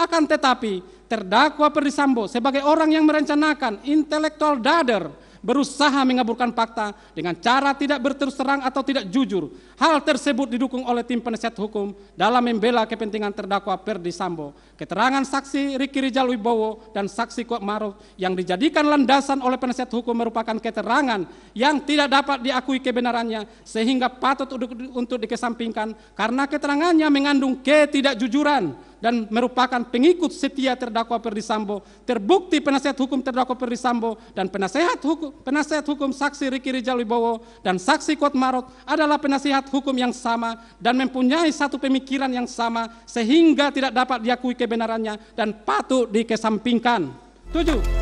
Akan tetapi terdakwa Perdisambo sebagai orang yang merencanakan intelektual dader berusaha mengaburkan fakta dengan cara tidak berterus terang atau tidak jujur. Hal tersebut didukung oleh tim penasihat hukum dalam membela kepentingan terdakwa Perdisambo. Keterangan saksi Riki Rijal Wibowo dan saksi Kuat Maruf yang dijadikan landasan oleh penasihat hukum merupakan keterangan yang tidak dapat diakui kebenarannya sehingga patut untuk dikesampingkan karena keterangannya mengandung ketidakjujuran dan merupakan pengikut setia terdakwa Perdisambo, terbukti penasihat hukum terdakwa Perdisambo dan penasehat hukum penasehat hukum saksi Riki Rijal Wibowo dan saksi Kuat Marot adalah penasihat hukum yang sama dan mempunyai satu pemikiran yang sama sehingga tidak dapat diakui kebenarannya dan patut dikesampingkan. Tujuh.